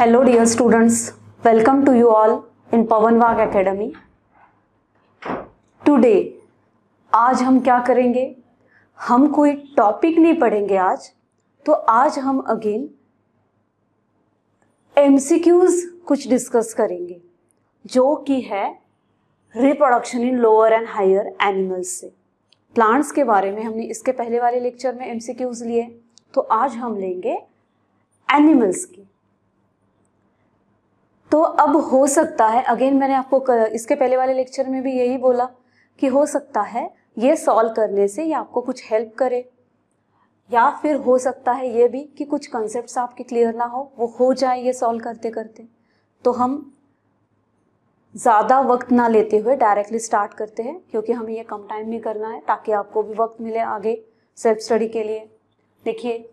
Dear students welcome to you all in Pawan Wagh academy today आज हम क्या करेंगे हम कोई टॉपिक नहीं पढ़ेंगे आज तो आज हम अगेन एम कुछ डिस्कस करेंगे जो कि है reproduction in lower and higher animals से प्लांट्स के बारे में हमने इसके पहले वाले लेक्चर में एम लिए तो आज हम लेंगे एनिमल्स की तो अब हो सकता है अगेन मैंने आपको इसके पहले वाले लेक्चर में भी यही बोला कि हो सकता है ये सॉल्व करने से ये आपको कुछ हेल्प करे या फिर हो सकता है ये भी कि कुछ कॉन्सेप्ट आपके क्लियर ना हो वो हो जाए ये सॉल्व करते करते तो हम ज़्यादा वक्त ना लेते हुए डायरेक्टली स्टार्ट करते हैं क्योंकि हमें ये कम टाइम में करना है ताकि आपको भी वक्त मिले आगे सेल्फ स्टडी के लिए देखिए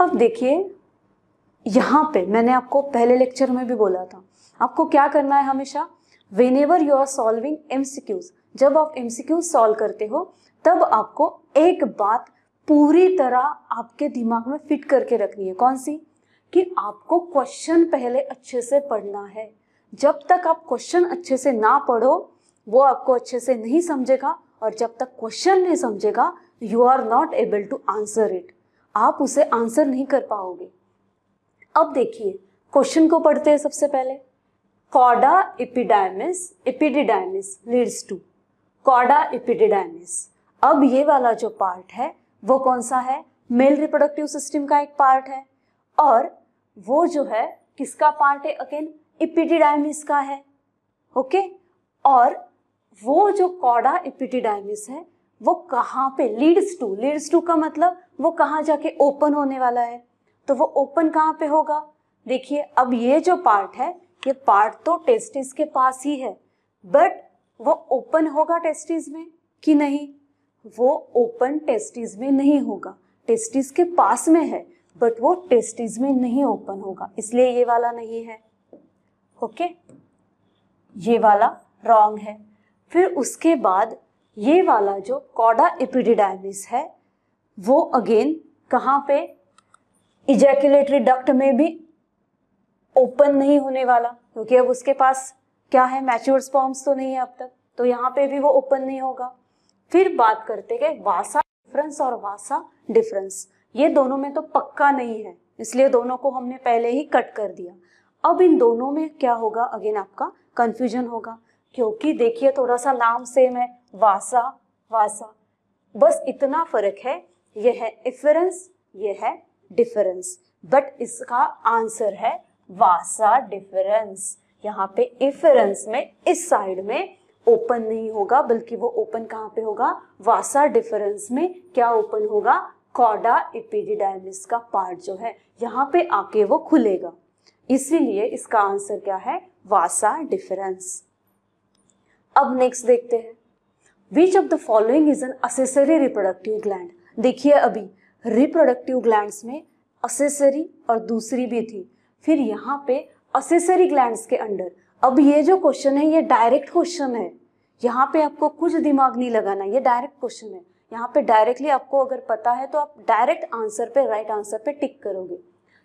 अब देखिए यहाँ पे मैंने आपको पहले लेक्चर में भी बोला था आपको क्या करना है हमेशा whenever you are solving M जब आप एम सॉल्व करते हो तब आपको एक बात पूरी तरह आपके दिमाग में फिट करके रखनी है कौन सी कि आपको क्वेश्चन पहले अच्छे से पढ़ना है जब तक आप क्वेश्चन अच्छे से ना पढ़ो वो आपको अच्छे से नहीं समझेगा और जब तक क्वेश्चन नहीं समझेगा you are not able to answer it आप उसे आंसर नहीं कर पाओगे अब देखिए क्वेश्चन को पढ़ते हैं सबसे पहले cauda epididymis epididymis leads to cauda epididymis अब ये वाला जो पार्ट है वो कौन सा है मेल रिप्रोडक्टिव सिस्टम का एक पार्ट है और वो जो है किसका पार्ट है अगेन इपिडिडाइमिस का है ओके okay? और वो जो कॉडा इपिटिडाइमिस है वो कहाँ पे लीड्स टू लीड्स टू का मतलब वो कहाँ जाके ओपन होने वाला है तो वो ओपन कहाँ पे होगा देखिए अब ये जो पार्ट है ये पार्ट तो टेस्टिस के पास ही है बट वो ओपन होगा टेस्टिस में कि नहीं वो ओपन टेस्टिस में नहीं होगा टेस्टिस के पास में है बट वो टेस्टिस में नहीं ओपन होगा इसलिए ये वाला नहीं है ओके ये वाला रॉन्ग है फिर उसके बाद ये वाला जो कॉडा एपिडिडाइमिस है वो अगेन कहाँ पे इजैक्युलेटरी डक्ट में भी ओपन नहीं होने वाला क्योंकि अब उसके पास क्या है मैच्योर स्पॉम्स तो नहीं है अब तक तो यहाँ पे भी वो ओपन नहीं होगा फिर बात करते हैं वासा डिफरेंस और वासा डिफरेंस ये दोनों में तो पक्का नहीं है इसलिए दोनों को हमने पहले ही कट कर दिया अब इन दोनों में क्या होगा अगेन आपका कंफ्यूजन होगा क्योंकि देखिए थोड़ा सा नाम सेम है वासा वासा बस इतना फर्क है यह है इफरेंस ये है डिफरेंस बट इसका आंसर है वासा डिफरेंस यहाँ पे इफरेंस में इस साइड में ओपन नहीं होगा बल्कि वो ओपन कहाँ पे होगा वासा डिफरेंस में क्या ओपन होगा कॉडा इपिडिडाइमिस का पार्ट जो है यहाँ पे आके वो खुलेगा इसीलिए इसका आंसर क्या है वासा डिफरेंस अब नेक्स्ट देखते हैं which of the following is an accessory reproductive gland देखिए अभी रिप्रोडक्टिव ग्लैंड्स में असेसरी और दूसरी भी थी फिर यहाँ पे असेसरी ग्लैंड्स के अंडर अब ये जो क्वेश्चन है ये डायरेक्ट क्वेश्चन है यहाँ पे आपको कुछ दिमाग नहीं लगाना ये डायरेक्ट क्वेश्चन है यहाँ पे डायरेक्टली आपको अगर पता है तो आप डायरेक्ट आंसर पे राइट right आंसर पे टिक करोगे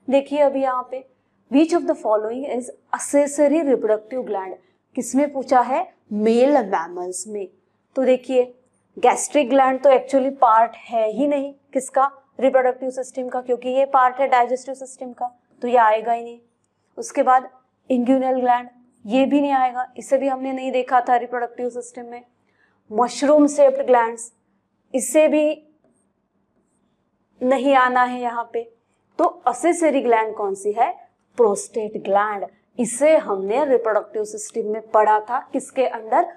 देखिए अभी यहाँ पे which of the following is accessory reproductive gland किसमें पूछा है मेल मैमल्स में तो देखिए गैस्ट्रिक ग्लैंड तो एक्चुअली पार्ट है ही नहीं किसका रिप्रोडक्टिव सिस्टम का क्योंकि ये पार्ट है डाइजेस्टिव सिस्टम का तो ये आएगा ही नहीं उसके बाद इंग्यूनल ग्लैंड ये भी नहीं आएगा इसे भी हमने नहीं देखा था रिप्रोडक्टिव सिस्टम में मशरूम सेप्ड ग्लैंड इसे भी नहीं आना है यहाँ पे तो असेसरी ग्लैंड कौन सी है प्रोस्टेट ग्लैंड इसे हमने रिप्रोडक्टिव सिस्टम में पढ़ा था किसके अंदर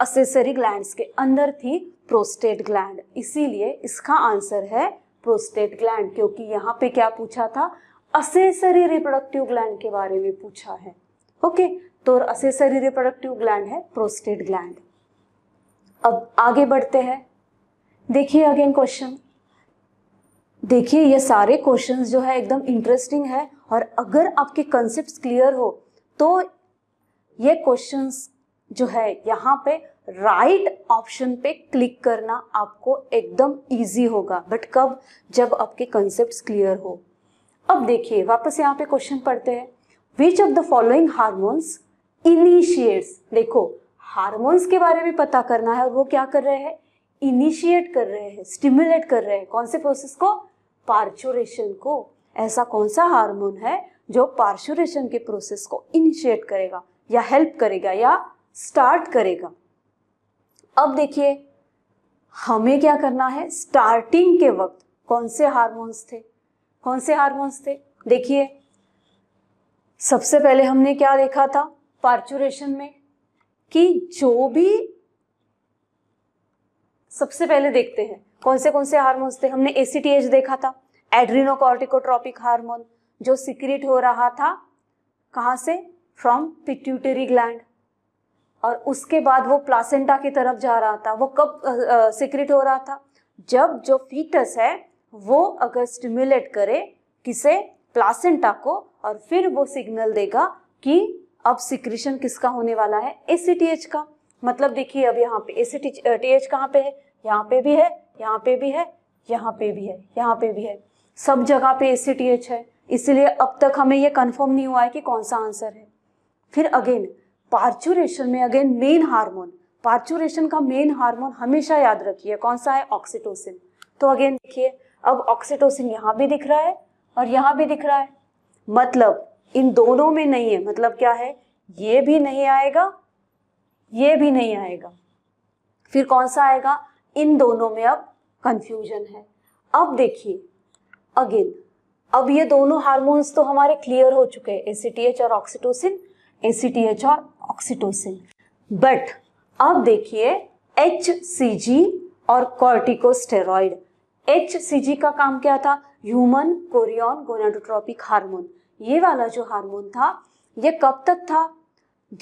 असेसरी ग्लैंड्स के अंदर थी प्रोस्टेट ग्लैंड इसीलिए इसका आंसर है प्रोस्टेट ग्लैंड क्योंकि यहाँ पे क्या पूछा था असेसरी रिप्रोडक्टिव ग्लैंड के बारे में पूछा है ओके तो असेसरी रिप्रोडक्टिव ग्लैंड है प्रोस्टेट ग्लैंड अब आगे बढ़ते हैं देखिए अगेन क्वेश्चन देखिए ये सारे क्वेश्चंस जो है एकदम इंटरेस्टिंग है और अगर आपके कॉन्सेप्ट्स क्लियर हो तो ये क्वेश्चंस जो है यहाँ पे राइट right ऑप्शन पे क्लिक करना आपको एकदम इजी होगा बट कब जब आपके कॉन्सेप्ट्स क्लियर हो अब देखिए वापस यहाँ पे क्वेश्चन पढ़ते हैं which of the following hormones initiates देखो हार्मोन्स के बारे में पता करना है और वो क्या कर रहे हैं इनिशिएट कर रहे हैं स्टिमुलेट कर रहे हैं कौन से प्रोसेस को पार्चुरेशन को ऐसा कौन सा हार्मोन है जो पार्चुरेशन के प्रोसेस को इनिशिएट करेगा या हेल्प करेगा या स्टार्ट करेगा अब देखिए हमें क्या करना है स्टार्टिंग के वक्त कौन से हार्मोन्स थे कौन से हार्मोन्स थे देखिए सबसे पहले हमने क्या देखा था पार्चुरेशन में कि जो भी सबसे पहले देखते हैं कौन से कौन से हार्मोन्स थे हमने एसीटीएच देखा था एड्रीनोकॉर्टिकोट्रॉपिक हार्मोन जो सिक्रिट हो रहा था कहाँ से फ्रॉम पिट्यूटरी ग्लैंड और उसके बाद वो प्लासेंटा की तरफ जा रहा था वो कब सिक्रेट हो रहा था जब जो फीटस है वो अगर स्टिमुलेट करे किसे प्लासेंटा को और फिर वो सिग्नल देगा कि अब सिक्रेशन किसका होने वाला है एच का मतलब देखिए अब यहाँ पे A C T T H कहाँ पे है यहाँ पे भी है यहाँ पे भी है यहाँ पे भी है यहाँ पे भी है सब जगह पे टी एच है इसलिए अब तक हमें ये कंफर्म नहीं हुआ है कि कौन सा आंसर है फिर अगेन पार्चुरेशन में अगेन मेन हार्मोन पार्चुरेशन का मेन हार्मोन हमेशा याद रखिए कौन सा है ऑक्सीटोसिन तो अगेन देखिए अब ऑक्सीटोसिन यहाँ भी दिख रहा है और यहाँ भी दिख रहा है मतलब इन दोनों में नहीं है मतलब क्या है ये भी नहीं आएगा ये भी नहीं आएगा फिर कौन सा आएगा इन दोनों में अब कंफ्यूजन है अब देखिए अगेन अब ये दोनों हार्मोन्स तो हमारे क्लियर हो चुके हैं एसीटीएच और ऑक्सीटोसिन एसीटीएच और ऑक्सीटोसिन बट अब देखिए एच और कॉर्टिकोस्टेरॉइड एच सी का काम क्या था ह्यूमन कोरियन गोनाडोट्रॉपिक हार्मोन ये वाला जो हार्मोन था ये कब तक था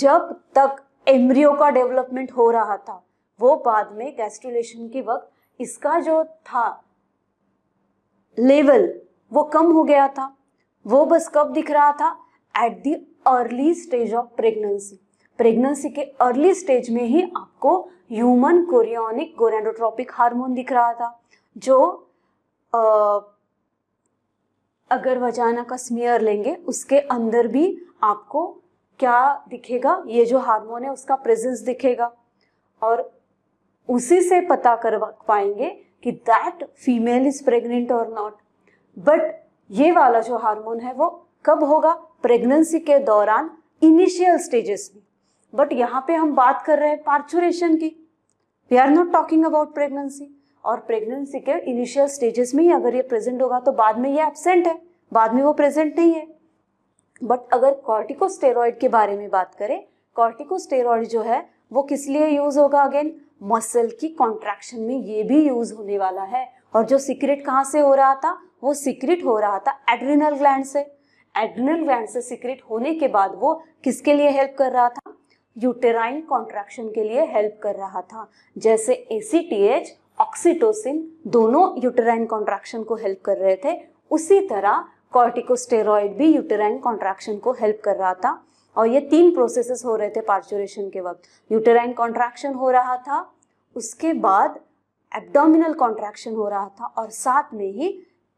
जब तक एम्ब्रियो का डेवलपमेंट हो रहा था वो बाद में गैस्ट्रुलेशन के वक्त इसका जो था लेवल वो कम हो गया था वो बस कब दिख रहा था at the early stage of pregnancy pregnancy के अर्ली स्टेज में ही आपको ह्यूमन कोरियोनिक गोरेंडोट्रॉपिक हार्मोन दिख रहा था जो आ, अगर वजाना का स्मियर लेंगे उसके अंदर भी आपको क्या दिखेगा ये जो हार्मोन है उसका प्रेजेंस दिखेगा और उसी से पता कर पाएंगे कि दैट फीमेल इज प्रेग्नेंट और नॉट बट ये वाला जो हार्मोन है वो कब होगा प्रेगनेंसी के दौरान इनिशियल स्टेजेस में बट यहाँ पे हम बात कर रहे हैं पार्चुरेशन की we are not talking about pregnancy और प्रेगनेंसी के इनिशियल स्टेजेस में ही अगर ये प्रेजेंट होगा तो बाद में ये एबसेंट है बाद में वो प्रेजेंट नहीं है बट अगर कॉर्टिकोस्टेरॉयड के बारे में बात करें कॉर्टिकोस्टेरॉयड जो है वो किस लिए यूज़ होगा अगेन मसल की कॉन्ट्रैक्शन में ये भी यूज़ होने वाला है और जो सीक्रेट कहाँ से हो रहा था वो सीक्रेट हो रहा था एड्रिनल ग्लैंड से एड्रिनल ग्लैंड से सीक्रेट होने के बाद वो किसके लिए हेल्प कर रहा था यूटेराइन कॉन्ट्रैक्शन के लिए हेल्प कर रहा था जैसे ए ऑक्सीटोसिन दोनों यूटेराइन कॉन्ट्रैक्शन को हेल्प कर रहे थे उसी तरह कॉर्टिकोस्टेरॉइड भी यूटेराइन कॉन्ट्रैक्शन को हेल्प कर रहा था और ये तीन प्रोसेसेस हो रहे थे पार्चुरेशन के वक्त यूटेराइन कॉन्ट्रैक्शन हो रहा था उसके बाद एब्डोमिनल कॉन्ट्रैक्शन हो रहा था और साथ में ही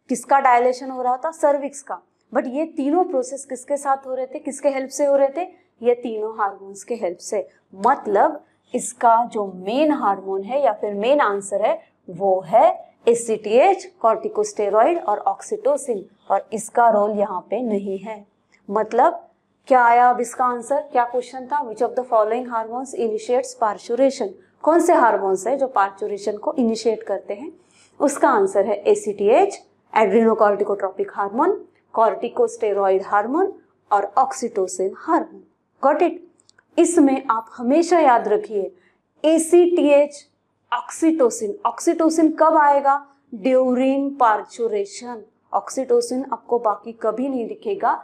किसका डायलेशन हो रहा था सर्विक्स का बट ये तीनों प्रोसेस किसके साथ हो रहे थे किसके हेल्प से हो रहे थे ये तीनों हारमोन्स के हेल्प से मतलब इसका जो मेन हार्मोन है या फिर मेन आंसर है वो है एस कॉर्टिकोस्टेरॉइड और ऑक्सीटोसिन और इसका रोल यहाँ पे नहीं है मतलब क्या आया अब इसका आंसर क्या क्वेश्चन था which of the following hormones initiates parturition कौन से हार्मोन्स है जो पार्चुरेशन को इनिशिएट करते हैं उसका आंसर है A C T H adrenocorticotropic hormone corticosteroid hormone और ऑक्सीटोसिन हार्मोन गॉट इट इसमें आप हमेशा याद रखिए A C T H oxytocin oxytocin कब आएगा ड्यूरिंग पार्चुरेशन ऑक्सीटोसिन आपको बाकी कभी नहीं दिखेगा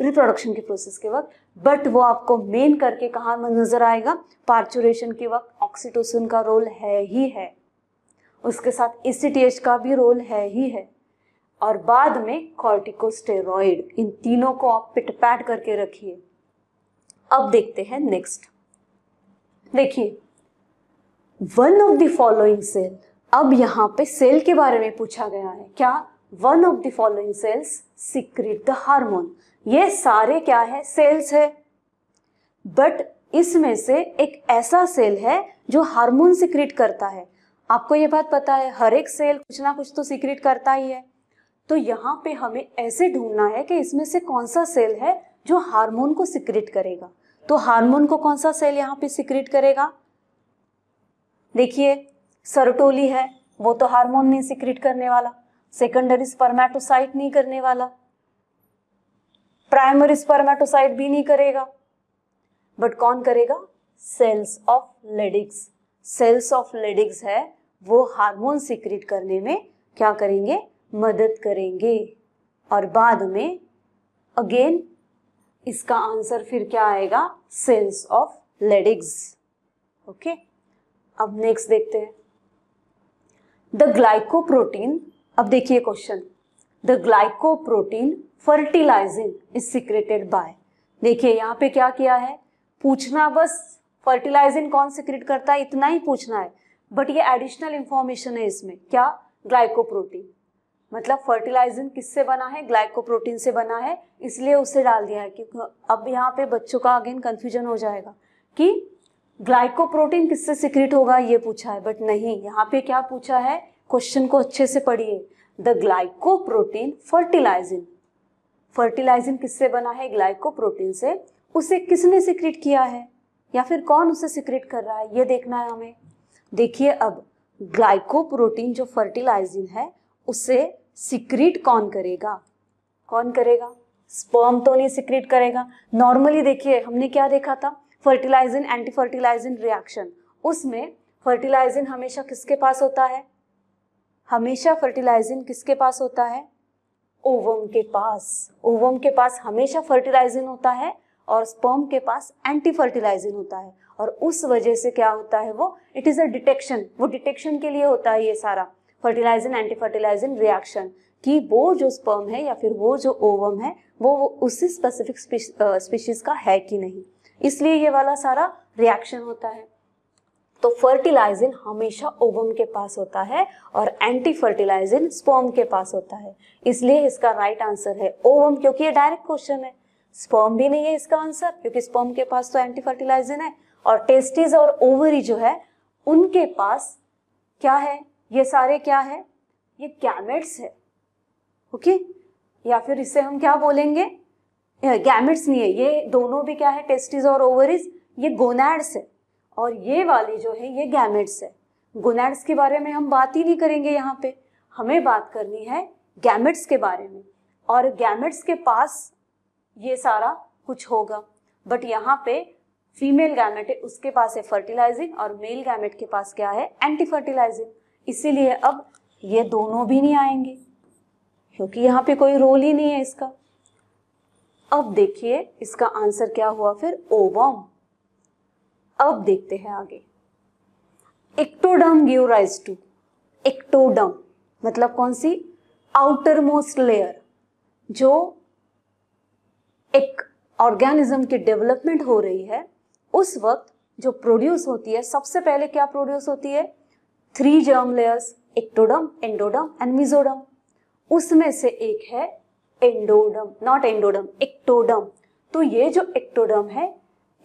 रिप्रोडक्शन के प्रोसेस के वक्त बट वो आपको मेन करके कहाँ नजर आएगा पार्चुरेशन के वक्त ऑक्सीटोसिन का रोल है ही है उसके साथ एसीटीएच का भी रोल है ही है और बाद में कॉर्टिकोस्टेरॉइड इन तीनों को आप पिटपैट करके रखिए अब देखते हैं नेक्स्ट देखिए one of the following cell अब यहां पे सेल के बारे में पूछा गया है क्या one of the following cells secrete the hormone ये सारे क्या है सेल्स है बट इसमें से एक ऐसा सेल है जो हार्मोन सीक्रेट करता है आपको ये बात पता है हर एक सेल कुछ ना कुछ तो सीक्रेट करता ही है तो यहाँ पे हमें ऐसे ढूंढना है कि इसमें से कौन सा सेल है जो हार्मोन को सिक्रेट करेगा तो हार्मोन को कौन सा सेल यहाँ पे सिक्रेट करेगा देखिए सरटोली है वो तो हार्मोन नहीं सिक्रेट करने वाला सेकेंडरी स्पर्मेटोसाइट नहीं करने वाला प्राइमरी स्पर्मेटोसाइट भी नहीं करेगा बट कौन करेगा cells of Leydig cells of Leydig है वो हार्मोन सिक्रेट करने में क्या करेंगे मदद करेंगे और बाद में अगेन इसका आंसर फिर क्या आएगा सेल्स ऑफ लेडिग्स ओके अब नेक्स्ट देखते हैं द ग्लाइकोप्रोटीन अब देखिए question the glycoprotein fertilizing is secreted by देखिए यहां पे क्या किया है पूछना बस फर्टिलाइजिंग कौन सिक्रेट करता है इतना ही पूछना है बट ये एडिशनल इंफॉर्मेशन है इसमें क्या ग्लाइकोप्रोटीन मतलब फर्टिलाइजन किससे बना है ग्लाइकोप्रोटीन से बना है इसलिए उसे डाल दिया है क्योंकि अब यहाँ पे बच्चों का अगेन कंफ्यूजन हो जाएगा कि ग्लाइकोप्रोटीन किससे सिक्रिट होगा ये पूछा है बट नहीं यहाँ पे क्या पूछा है क्वेश्चन को अच्छे से पढ़िए द ग्लाइकोप्रोटीन फर्टिलाइजिन फर्टिलाइजिन किससे बना है ग्लाइकोप्रोटीन से उसे किसने सिक्रिट किया है या फिर कौन उसे सिक्रिट कर रहा है ये देखना है हमें देखिए अब ग्लाइकोप्रोटीन जो फर्टिलाइजिन है उसे सिक्रीट कौन करेगा कौन करेगा स्पर्म तो नहीं सिक्रीट करेगा नॉर्मली देखिए हमने क्या देखा था फर्टिलाइजिन एंटी फर्टिलाइजिन रिएक्शन उसमें फर्टिलाइजिन हमेशा किसके पास होता है हमेशा फर्टिलाइजिन किसके पास होता है ओवम के पास ओवम के पास हमेशा फर्टिलाइजिन होता है और स्पर्म के पास एंटी फर्टिलाइजिन होता है और उस वजह से क्या होता है वो इट इज़ अ डिटेक्शन वो डिटेक्शन के लिए होता है ये सारा फर्टिलाइजन एंटी फर्टिलाइजन रिएक्शन कि वो जो स्पर्म है या फिर वो जो ओवम है वो वो उसी स्पेसिफिक स्पीशीज का है कि नहीं इसलिए ये वाला सारा रिएक्शन होता है तो फर्टिलाइजिन हमेशा ओवम के पास होता है और एंटी फर्टिलाइजिन स्पर्म के पास होता है इसलिए इसका राइट आंसर है ओवम क्योंकि ये डायरेक्ट क्वेश्चन है स्पर्म भी नहीं है इसका आंसर क्योंकि स्पर्म के पास तो एंटी फर्टिलाइजिन है और टेस्टिस और ओवरी जो है उनके पास क्या है ये सारे क्या है ये गैमेट्स है ओके या फिर इससे हम क्या बोलेंगे गैमेट्स नहीं है ये दोनों भी क्या है टेस्टिस और ओवरिज ये गोनैड्स है और ये वाली जो है ये गैमेट्स है गोनैड्स के बारे में हम बात ही नहीं करेंगे यहाँ पे हमें बात करनी है गैमेट्स के बारे में और गैमेट्स के पास ये सारा कुछ होगा बट यहाँ पे फीमेल गैमेट है उसके पास है फर्टिलाइजिंग और मेल गैमेट के पास क्या है एंटी फर्टिलाइजिंग इसीलिए अब ये दोनों भी नहीं आएंगे क्योंकि यहाँ पे कोई रोल ही नहीं है इसका अब देखिए इसका आंसर क्या हुआ फिर ओवम अब देखते हैं आगे ectoderm give rise to ectoderm मतलब कौन सी आउटर मोस्ट लेयर जो एक ऑर्गेनिज्म की डेवलपमेंट हो रही है उस वक्त जो प्रोड्यूस होती है सबसे पहले क्या प्रोड्यूस होती है three germ layers ectoderm endoderm and mesoderm उसमें से एक है एंडोडम नॉट एंडोडम एक्टोडम तो ये जो एक्टोडम है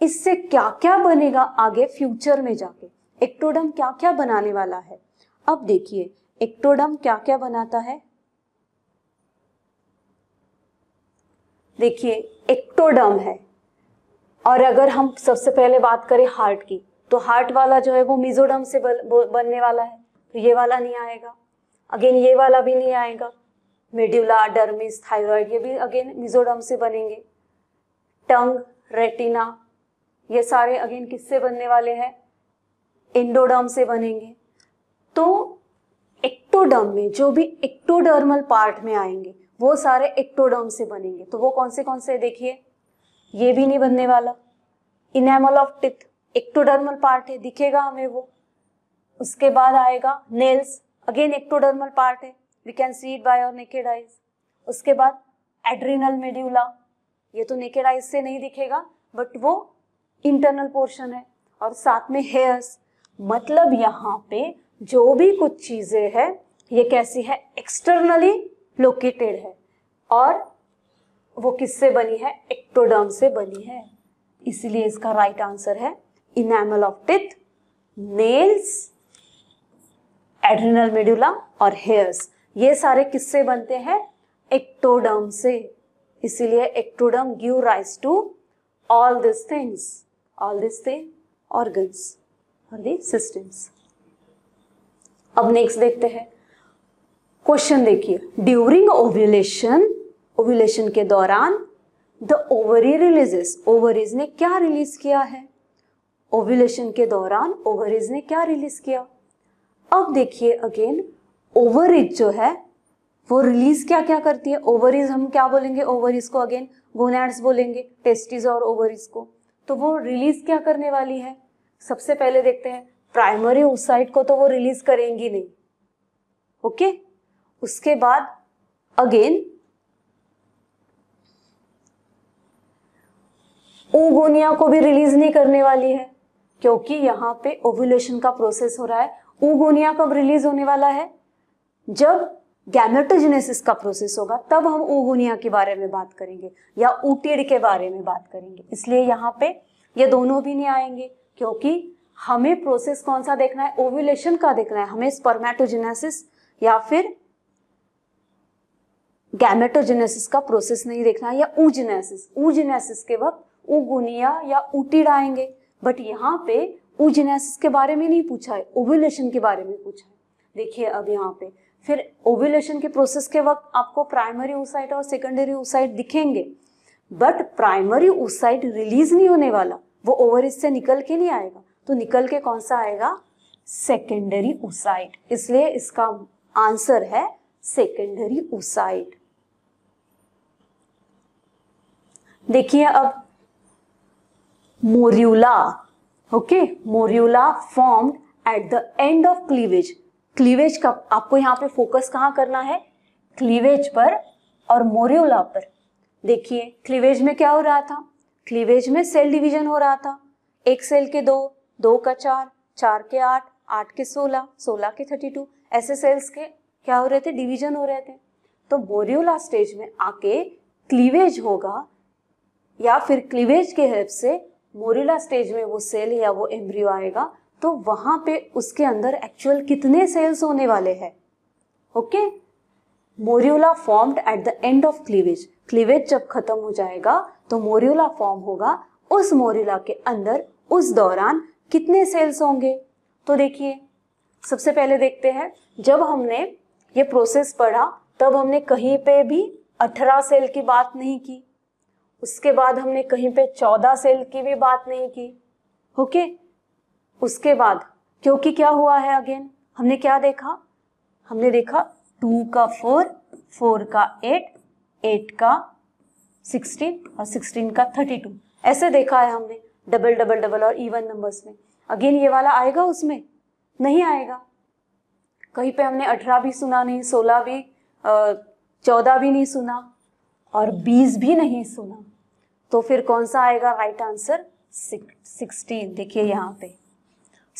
इससे क्या क्या बनेगा आगे फ्यूचर में जाके एक्टोडम क्या क्या बनाने वाला है अब देखिए एक्टोडम क्या क्या बनाता है देखिए एक्टोडम है और अगर हम सबसे पहले बात करें हार्ट की तो हार्ट वाला जो है वो मिजोरम से बन, बनने वाला है तो ये वाला नहीं आएगा अगेन ये वाला भी नहीं आएगा मेड्यूला डर्मिस थायराइड ये भी अगेन मिजोरम से बनेंगे टंग रेटिना ये सारे अगेन किससे बनने वाले हैं इंडोडर्म से बनेंगे तो एक्टोडर्म में जो भी एक्टोडर्मल पार्ट में आएंगे वो सारे एक्टोडर्म से बनेंगे तो वो कौन से कौन से देखिए ये भी नहीं बनने वाला इनेमल ऑफ टिथ एक्टोडर्मल तो पार्ट है दिखेगा हमें वो उसके बाद आएगा नेल्स अगेन एक्टोडर्मल तो पार्ट है we can see it by our naked eyes उसके बाद एड्रिनल मेड्यूला ये तो नेकेड आइज से नहीं दिखेगा बट वो इंटरनल पोर्शन है और साथ में हेयर्स मतलब यहाँ पे जो भी कुछ चीज़ें हैं ये कैसी है एक्सटर्नली लोकेटेड है और वो किससे बनी है एक्टोडर्म से बनी है, इसलिए इसीलिए इसका राइट right आंसर है enamel of teeth nails adrenal medulla और हेयर्स ये सारे किससे बनते हैं एक्टोडर्म से इसीलिए ectoderm give rise to all this things all this thing organs और दी सिस्टम्स अब नेक्स्ट देखते हैं क्वेश्चन देखिए ड्यूरिंग ओव्यूलेशन ओव्यूलेशन के दौरान द ओवरी रिलीजेस ओवरीज ने क्या रिलीज किया है ओव्यूलेशन के दौरान ओवरिज ने क्या रिलीज किया अब देखिए अगेन ओवरिज जो है वो रिलीज क्या क्या करती है ओवरिज हम क्या बोलेंगे ओवरिज को अगेन गोनैड्स बोलेंगे टेस्टिस और ओवरिज को तो वो रिलीज क्या करने वाली है सबसे पहले देखते हैं प्राइमरी ओसाइट को तो वो रिलीज करेंगी नहीं ओके okay? उसके बाद अगेन ओगोनिया को भी रिलीज नहीं करने वाली है क्योंकि यहाँ पे ओव्यूलेशन का प्रोसेस हो रहा है ऊगोनिया कब रिलीज होने वाला है जब गैमेटोजेनेसिस का प्रोसेस होगा तब हम ऊगोनिया के बारे में बात करेंगे या ऊटेड के बारे में बात करेंगे इसलिए यहाँ पे ये दोनों भी नहीं आएंगे क्योंकि हमें प्रोसेस कौन सा देखना है ओव्यूलेशन का देखना है हमें स्पर्मेटोजेनेसिस या फिर गैमेटोजेनेसिस का प्रोसेस नहीं देखना है या ऊजेनेसिस ऊजेनेसिस के वक्त उगुनिया या ऊटिड आएंगे बट यहाँ पे ओजेनेसिस के बारे में नहीं पूछा है ओव्यूलेशन के बारे में पूछा है देखिए अब यहाँ पे फिर ओव्यूलेशन के प्रोसेस के वक्त आपको प्राइमरी ओसाइट और सेकेंडरी ओसाइट दिखेंगे बट प्राइमरी ओसाइट रिलीज नहीं होने वाला वो ओवरिज से निकल के नहीं आएगा तो निकल के कौन सा आएगा सेकेंडरी ओसाइट इसलिए इसका आंसर है सेकेंडरी ओसाइट देखिए अब morula. Okay, morula formed at the end of cleavage. Cleavage का आपको यहाँ पे फोकस कहाँ करना है क्लीवेज पर और मोरियोला पर देखिए क्लीवेज में क्या हो रहा था क्लीवेज में सेल डिवीजन हो रहा था एक सेल के दो दो का चार चार के आठ आठ के सोलह सोलह के थर्टी टू ऐसे सेल्स के क्या हो रहे थे डिवीजन हो रहे थे तो बोरियोला स्टेज में आके क्लीवेज होगा या फिर क्लीवेज के हेल्प से मोरिला स्टेज में वो सेल या वो एम्ब्रियो आएगा तो वहां पे उसके अंदर एक्चुअल कितने सेल्स होने वाले हैं okay morula formed at the end of cleavage cleavage जब खत्म हो जाएगा तो मोरियोला फॉर्म होगा उस मोरियोला के अंदर उस दौरान कितने सेल्स होंगे तो देखिए सबसे पहले देखते हैं जब हमने ये प्रोसेस पढ़ा तब हमने कहीं पे भी अठारह सेल की बात नहीं की उसके बाद हमने कहीं पे चौदह सेल की भी बात नहीं की ओके उसके बाद क्योंकि क्या हुआ है अगेन हमने क्या देखा हमने देखा टू का फोर फोर का एट एट का सिक्सटीन और सिक्सटीन का थर्टी टू ऐसे देखा है हमने डबल डबल डबल और इवन नंबर्स में अगेन ये वाला आएगा उसमें नहीं आएगा कहीं पे हमने अठारह भी सुना नहीं सोलह भी चौदह भी नहीं सुना और बीस भी नहीं सुना तो फिर कौन सा आएगा राइट आंसर सिक्सटीन देखिए यहाँ पे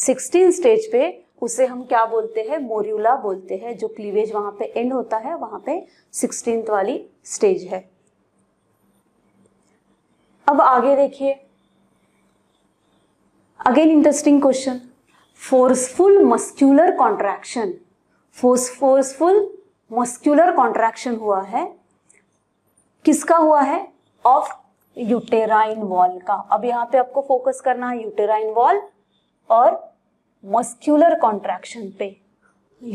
सिक्सटीन स्टेज पे उसे हम क्या बोलते हैं मोरूला बोलते हैं जो क्लीवेज वहां पे एंड होता है वहां पे सिक्सटीन वाली स्टेज है अब आगे देखिए again interesting question forceful muscular contraction force forceful muscular contraction हुआ है किसका हुआ है ऑफ यूटेराइन वॉल का अब यहाँ पे आपको फोकस करना है यूटेराइन वॉल और मस्क्यूलर कॉन्ट्रैक्शन पे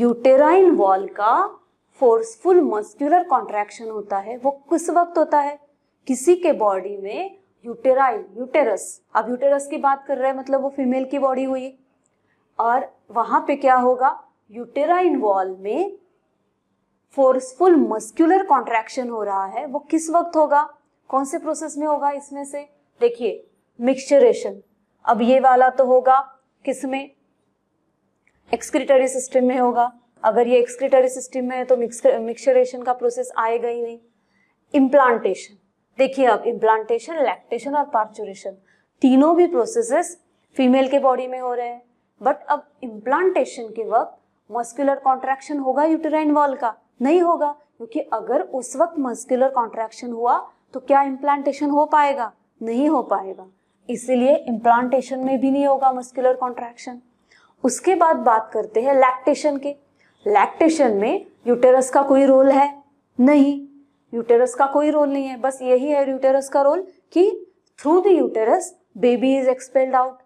यूटेराइन वॉल का फोर्सफुल मस्क्यूलर कॉन्ट्रैक्शन होता है वो किस वक्त होता है किसी के बॉडी में यूटेराइन यूटेरस अब यूटेरस की बात कर रहे हैं मतलब वो फीमेल की बॉडी हुई और वहां पे क्या होगा यूटेराइन वॉल में फोर्सफुल मस्क्यूलर कॉन्ट्रैक्शन हो रहा है वो किस वक्त होगा कौन से प्रोसेस में होगा इसमें से देखिए मिक्सचरेशन अब ये वाला तो होगा किसमें एक्सक्रिटरी सिस्टम में होगा अगर ये एक्सक्रिटरी सिस्टम में है तो मिक्सचरेशन का प्रोसेस आएगा ही नहीं इम्प्लांटेशन देखिए अब इम्प्लांटेशन लैक्टेशन और पार्चुरेशन तीनों भी प्रोसेसेस फीमेल के बॉडी में हो रहे हैं बट अब इम्प्लांटेशन के वक्त मस्कुलर कॉन्ट्रैक्शन होगा यूटेराइन वॉल का नहीं होगा क्योंकि अगर उस वक्त मस्कुलर कॉन्ट्रैक्शन हुआ तो क्या इम्प्लांटेशन हो पाएगा नहीं हो पाएगा इसीलिए इम्प्लांटेशन में भी नहीं होगा मस्कुलर कॉन्ट्रैक्शन उसके बाद बात करते हैं लैक्टेशन के लैक्टेशन में यूटेरस का कोई रोल है नहीं यूटेरस का कोई रोल नहीं है बस यही है यूटेरस का रोल कि through the uterus baby is expelled out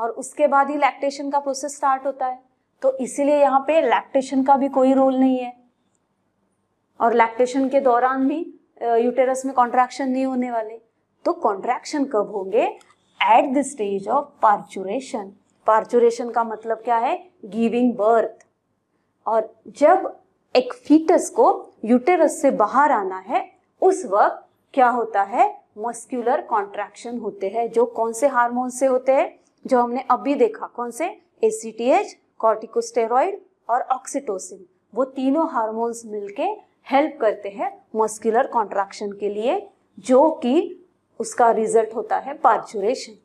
और उसके बाद ही लैक्टेशन का प्रोसेस स्टार्ट होता है तो इसीलिए यहाँ पे लैक्टेशन का भी कोई रोल नहीं है और लैक्टेशन के दौरान भी यूटेरस में कॉन्ट्रैक्शन नहीं होने वाले तो कॉन्ट्रैक्शन कब होंगे at the stage of parturition parturition का मतलब क्या है गिविंग बर्थ और जब एक फीटस को यूटेरस से बाहर आना है उस वक्त क्या होता है मस्क्यूलर कॉन्ट्रैक्शन होते हैं जो कौन से हार्मोन से होते हैं जो हमने अभी देखा कौन से एसीटीएच कॉर्टिकोस्टेरॉइड और ऑक्सीटोसिन वो तीनों हार्मोन्स मिलके हेल्प करते हैं मस्कुलर कॉन्ट्रैक्शन के लिए जो कि उसका रिजल्ट होता है parturition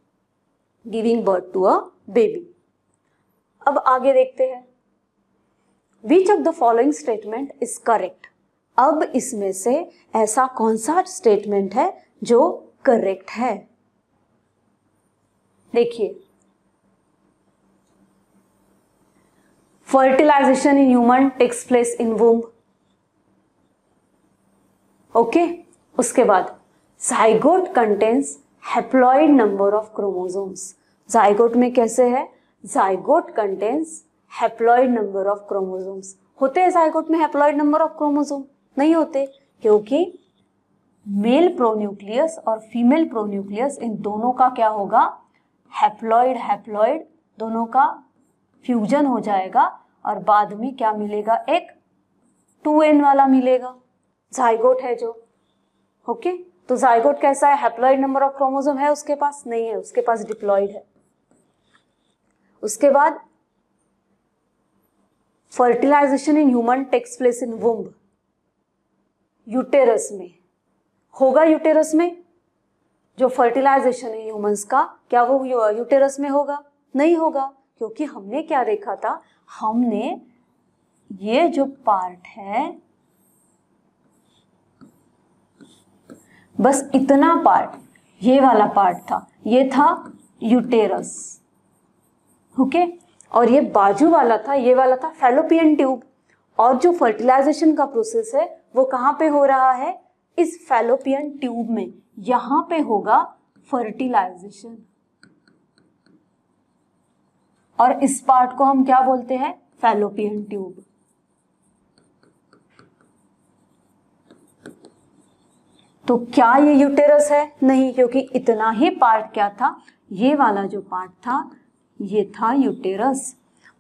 giving birth to a baby अब आगे देखते हैं which of the following statement is correct अब इसमें से ऐसा कौन सा स्टेटमेंट है जो करेक्ट है देखिए fertilization in human takes place in womb okay उसके बाद zygote contains haploid number of chromosomes zygote में कैसे है zygote contains haploid number of chromosomes होते हैं जाइगोट में हैप्लॉइड नंबर ऑफ क्रोमोजोम नहीं होते क्योंकि मेल प्रोन्यूक्लियस और फीमेल प्रोन्यूक्लियस इन दोनों का क्या होगा हैप्लॉइड हैप्लॉइड दोनों का फ्यूजन हो जाएगा और बाद में क्या मिलेगा एक टू एन वाला मिलेगा जायगोट है जो ओके तो जायगोट कैसा है हेप्लॉइड नंबर ऑफ क्रोमोजोम है उसके पास नहीं है उसके पास डिप्लॉइड है उसके बाद fertilization in human takes place in womb uterus में होगा यूटेरस में जो फर्टिलाइजेशन है ह्यूमंस का क्या वो यूटेरस में होगा नहीं होगा क्योंकि हमने क्या देखा था हमने ये जो पार्ट है बस इतना पार्ट ये वाला पार्ट था ये था यूटेरस ओके और ये बाजू वाला था ये वाला था फेलोपियन ट्यूब और जो फर्टिलाइजेशन का प्रोसेस है वो कहाँ पे हो रहा है इस फेलोपियन ट्यूब में यहां पे होगा फर्टिलाइजेशन और इस पार्ट को हम क्या बोलते हैं फैलोपियन ट्यूब तो क्या ये यूटेरस है नहीं क्योंकि इतना ही पार्ट क्या था ये वाला जो पार्ट था ये था यूटेरस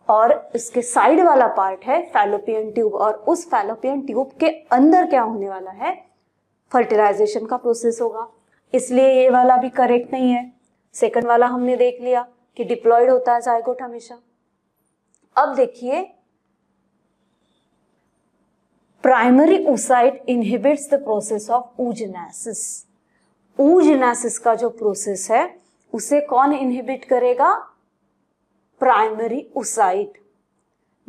और इसके साइड वाला पार्ट है फैलोपियन ट्यूब और उस फैलोपियन ट्यूब के अंदर क्या होने वाला है फर्टिलाइजेशन का प्रोसेस होगा इसलिए ये वाला भी करेक्ट नहीं है सेकंड वाला हमने देख लिया कि डिप्लॉयड होता है जायकोट हमेशा अब देखिए primary oocyte inhibits the process of oogenesis. oogenesis का जो प्रोसेस है उसे कौन इनहिबिट करेगा प्राइमरी oocyte.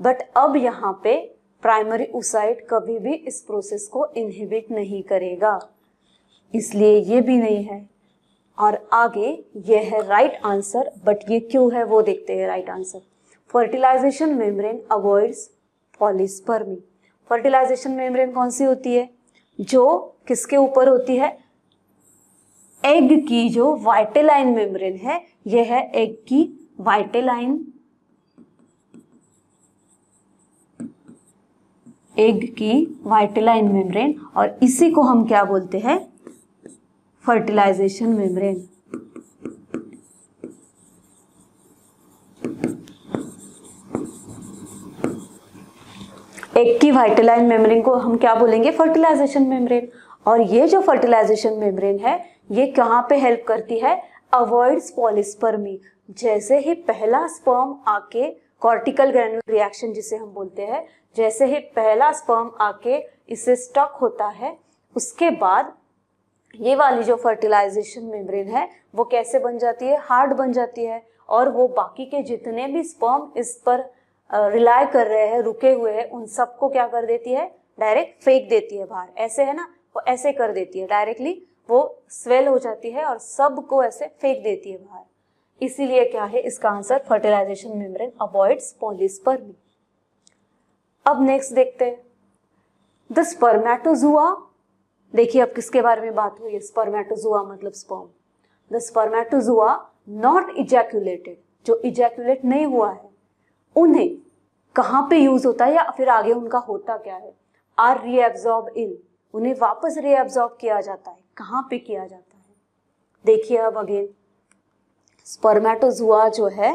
बट अब यहां पे प्राइमरी oocyte कभी भी इस प्रोसेस को इनहिबिट नहीं करेगा इसलिए ये भी नहीं है और आगे ये है राइट आंसर बट ये क्यों है वो देखते हैं right answer fertilization membrane avoids polyspermy fertilization membrane कौन सी होती है जो किसके ऊपर होती है एग की जो वाइटेलाइन मेम्ब्रेन है यह है एग की वाइटेलाइन एग की वाइटेलाइन मेम्ब्रेन और इसी को हम क्या बोलते हैं फर्टिलाइजेशन मेम्ब्रेन एक की वाइटलाइन मेम्ब्रेन को हम क्या बोलेंगे फर्टिलाइजेशन मेम्ब्रेन और ये जो फर्टिलाइजेशन मेम्ब्रेन है ये कहाँ पे हेल्प करती है अवॉइड पॉलिस्पर्मी जैसे ही पहला स्पर्म आके कॉर्टिकल ग्रेनुल रिएक्शन जिसे हम बोलते हैं जैसे ही पहला स्पर्म आके इसे स्टक होता है उसके बाद ये वाली जो फर्टिलाइजेशन मेम्ब्रेन है वो कैसे बन जाती है हार्ड बन जाती है और वो बाकी के जितने भी स्पर्म इस पर रिलाय कर रहे हैं रुके हुए हैं उन सबको क्या कर देती है डायरेक्ट फेंक देती है बाहर ऐसे है ना वो ऐसे कर देती है डायरेक्टली वो स्वेल हो जाती है और सबको ऐसे फेंक देती है बाहर इसीलिए क्या है इसका answer fertilization membrane avoids polyspermy अब नेक्स्ट देखते हैं द स्पर्मेटोजुआ देखिए अब किसके बारे में बात हुई है स्पर्मेटोजुआ मतलब sperm the spermatozoa not ejaculated जो इजैक्यूलेट नहीं हुआ है उन्हें कहाँ पे यूज होता है या फिर आगे उनका होता क्या है आर रीएब्जॉर्ब इन उन्हें वापस रीएब्जॉर्ब किया जाता है कहाँ पे किया जाता है देखिए अब अगेन स्पर्मेटोजुआ जो है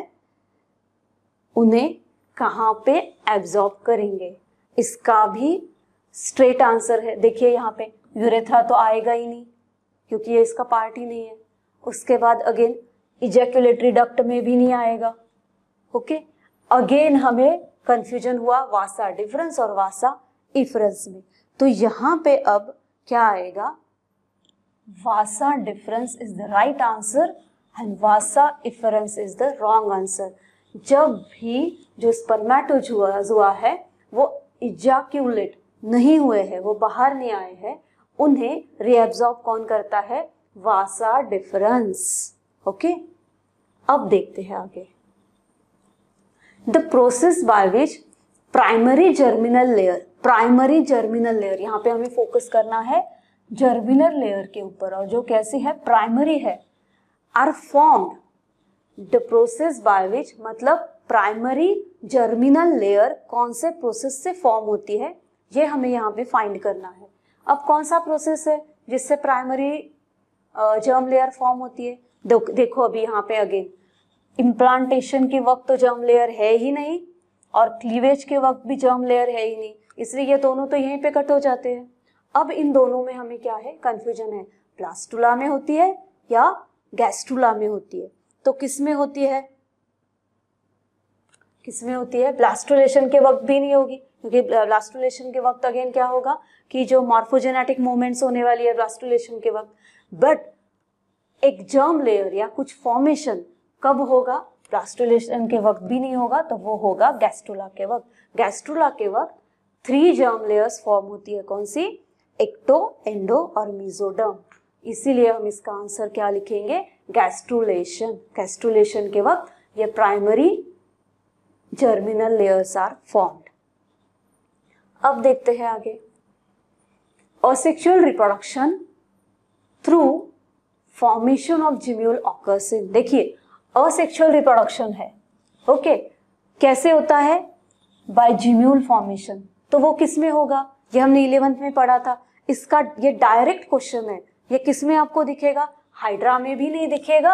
उन्हें कहाँ पे एब्जॉर्ब करेंगे इसका भी स्ट्रेट आंसर है देखिए यहाँ पे यूरेथ्रा तो आएगा ही नहीं क्योंकि ये इसका पार्ट ही नहीं है उसके बाद अगेन इजेक्यूलेटरी डक्ट में भी नहीं आएगा ओके okay? अगेन हमें कंफ्यूजन हुआ वासा डिफरेंस और वासा इफरेंस में तो यहां पे अब क्या आएगा vasa deferens is the right answer and vasa efferens is the wrong answer जब भी जो हुआ है वो इजाक्यूलेट नहीं हुए हैं वो बाहर नहीं आए हैं उन्हें रीएब्जॉर्ब कौन करता है वासा डिफरेंस ओके अब देखते हैं आगे the process by which primary germinal layer primary germinal layer यहाँ पे हमें फोकस करना है जर्मिनल लेयर के ऊपर और जो कैसी है प्राइमरी है are formed the process by which मतलब प्राइमरी जर्मिनल लेयर कौन से प्रोसेस से फॉर्म होती है ये हमें यहाँ पे फाइंड करना है अब कौन सा प्रोसेस है जिससे प्राइमरी जर्म लेयर फॉर्म होती है देखो अभी यहाँ पे अगेन इम्प्लांटेशन के वक्त तो जर्म लेयर है ही नहीं और क्लीवेज के वक्त भी जर्म लेयर है ही नहीं इसलिए ये दोनों तो यहीं पे कट हो जाते हैं अब इन दोनों में हमें क्या है कंफ्यूजन है प्लास्टुला में होती है या गैस्टुला में होती है तो किस में होती है किस में होती है ब्लास्टुलेशन के वक्त भी नहीं होगी क्योंकि ब्लास्टुलेशन के वक्त अगेन क्या होगा कि जो मॉर्फोजेनेटिक मूवमेंट्स होने वाली है ब्लास्टुलेशन के वक्त बट एक जर्म लेयर या कुछ फॉर्मेशन कब होगा ब्लास्टोलेशन के वक्त भी नहीं होगा तो वो होगा गैस्ट्रोला के वक्त गैस्ट्रोला के वक्त थ्री जर्म लेयर्स फॉर्म होती है कौन सी एक्टो एंडो और मीजोडर्म इसीलिए हम इसका आंसर क्या लिखेंगे गैस्ट्रोलेशन गैस्ट्रोलेशन के वक्त ये primary germinal layers are formed अब देखते हैं आगे asexual reproduction through formation of gemmule occurs देखिए असेक्सुअल रिप्रोडक्शन है ओके okay. कैसे होता है बाय जिम्यूल फॉर्मेशन तो वो किस में होगा ये हमने इलेवंथ में पढ़ा था इसका ये डायरेक्ट क्वेश्चन है ये किस में आपको दिखेगा हाइड्रा में भी नहीं दिखेगा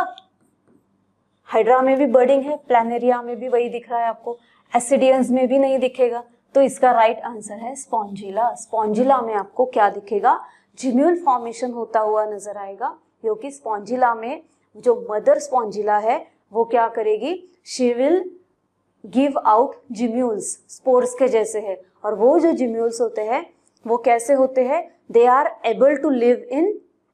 हाइड्रा में भी बर्डिंग है प्लानेरिया में भी वही दिख रहा है आपको एसिडियंस में भी नहीं दिखेगा तो इसका राइट right आंसर है स्पॉन्जिला स्पॉन्जिला में आपको क्या दिखेगा जिम्यूल फॉर्मेशन होता हुआ नजर आएगा क्योंकि स्पॉन्जिला में जो मदर स्पॉन्जिला है वो क्या करेगी she will give out gemmules spores के जैसे है और वो जो जिम्यूल्स होते हैं वो कैसे होते हैं they are able to live in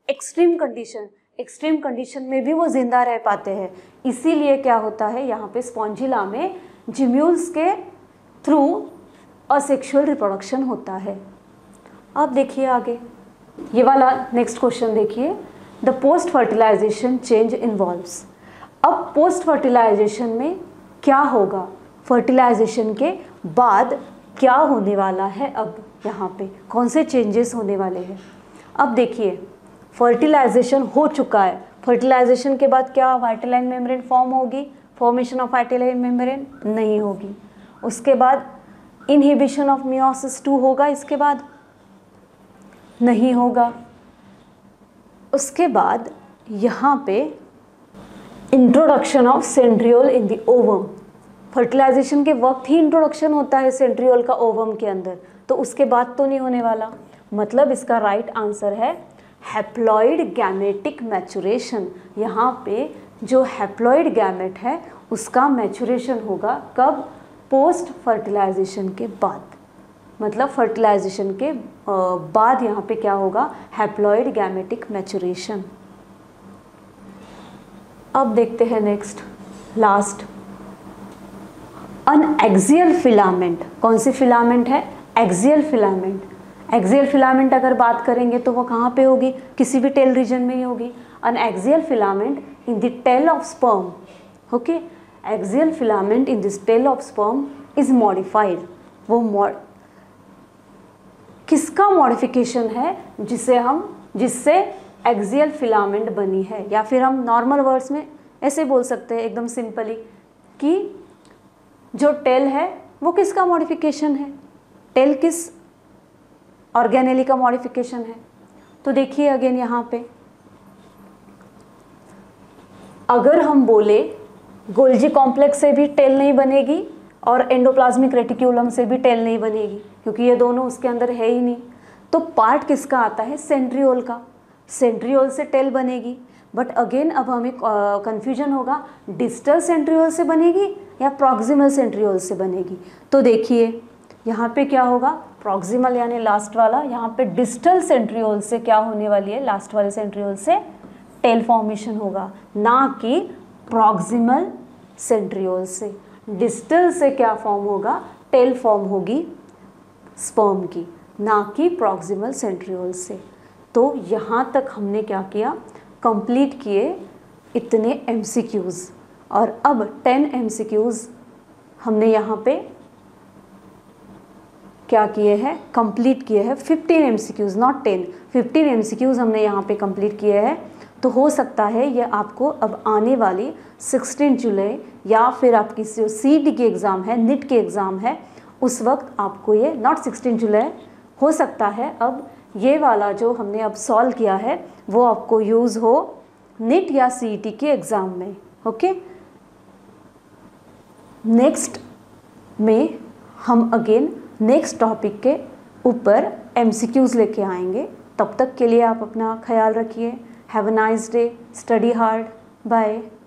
extreme condition extreme condition में भी वो जिंदा रह पाते हैं इसीलिए क्या होता है यहाँ पे स्पॉन्जिला में जिम्यूल्स के थ्रू असेक्शुअल रिप्रोडक्शन होता है अब देखिए आगे ये वाला नेक्स्ट क्वेश्चन देखिए the post fertilization change involves अब पोस्ट फर्टिलाइजेशन में क्या होगा फर्टिलाइजेशन के बाद क्या होने वाला है अब यहाँ पे कौन से चेंजेस होने वाले हैं अब देखिए फर्टिलाइजेशन हो चुका है फर्टिलाइजेशन के बाद क्या वाइटलाइन मेम्ब्रेन फॉर्म होगी फॉर्मेशन ऑफ वाइटलाइन मेम्ब्रेन नहीं होगी उसके बाद इनहिबिशन ऑफ मियोसिस टू होगा इसके बाद नहीं होगा उसके बाद यहाँ पे introduction of centriole in the ovum fertilization के वक्त ही इंट्रोडक्शन होता है सेंट्रियोल का ओवम के अंदर तो उसके बाद तो नहीं होने वाला मतलब इसका राइट right आंसर है हैप्लॉइड गैमेटिक मैचुरेशन यहाँ पे जो हैप्लॉइड गैमेट है उसका मैचुरेशन होगा कब पोस्ट फर्टिलाइजेशन के बाद मतलब फर्टिलाइजेशन के बाद यहाँ पे क्या होगा हैप्लॉइड गैमेटिक मैचुरेशन अब देखते हैं next last an axial filament कौन सी फिलामेंट है एक्सियल फिलामेंट एक्सियल फिलामेंट अगर बात करेंगे तो वो कहाँ पे होगी किसी भी टेल रीजन में ही होगी an axial filament in the tail of sperm okay axial filament in this tail of sperm is modified वो मॉड किसका मॉडिफिकेशन है जिसे हम जिससे एक्जियल फिलामेंट बनी है या फिर हम नॉर्मल वर्ड्स में ऐसे बोल सकते हैं एकदम सिंपली कि जो टेल है वो किसका मॉडिफिकेशन है टेल किस ऑर्गेनेली का मॉडिफिकेशन है तो देखिए अगेन यहाँ पे अगर हम बोले गोल्जी कॉम्प्लेक्स से भी टेल नहीं बनेगी और एंडोप्लाज्मिक रेटिक्यूलम से भी टेल नहीं बनेगी क्योंकि ये दोनों उसके अंदर है ही नहीं तो पार्ट किसका आता है सेंट्रियोल का सेंट्रियोल से टेल बनेगी बट अगेन अब हमें कन्फ्यूजन होगा डिस्टल सेंट्रियोल से बनेगी या प्रॉक्सिमल सेंट्रियोल से बनेगी तो देखिए यहाँ पे क्या होगा प्रॉक्सिमल यानी लास्ट वाला यहाँ पे डिस्टल सेंट्रियोल से क्या होने वाली है लास्ट वाले सेंट्रियोल से टेल फॉर्मेशन होगा ना कि प्रॉक्सिमल सेंट्रियोल से डिस्टल से क्या फॉर्म होगा टेल फॉर्म होगी स्पर्म की ना कि प्रॉक्सिमल सेंट्रियोल से तो यहाँ तक हमने क्या किया कंप्लीट किए इतने एम और अब टेन एम हमने यहाँ पे क्या किए हैं कंप्लीट किए हैं fifteen M not ten fifteen M हमने यहाँ पे कंप्लीट किए हैं तो हो सकता है ये आपको अब आने वाली 16 जुलाई या फिर आपकी जो सी की एग्ज़ाम है निट की एग्ज़ाम है उस वक्त आपको ये नॉट 16 जुलाई हो सकता है अब ये वाला जो हमने अब सॉल्व किया है वो आपको यूज़ हो नेट या सीईटी e के एग्ज़ाम में ओके नेक्स्ट में हम अगेन नेक्स्ट टॉपिक के ऊपर एमसीक्यूज़ लेके आएंगे तब तक के लिए आप अपना ख्याल रखिए have a nice day study hard bye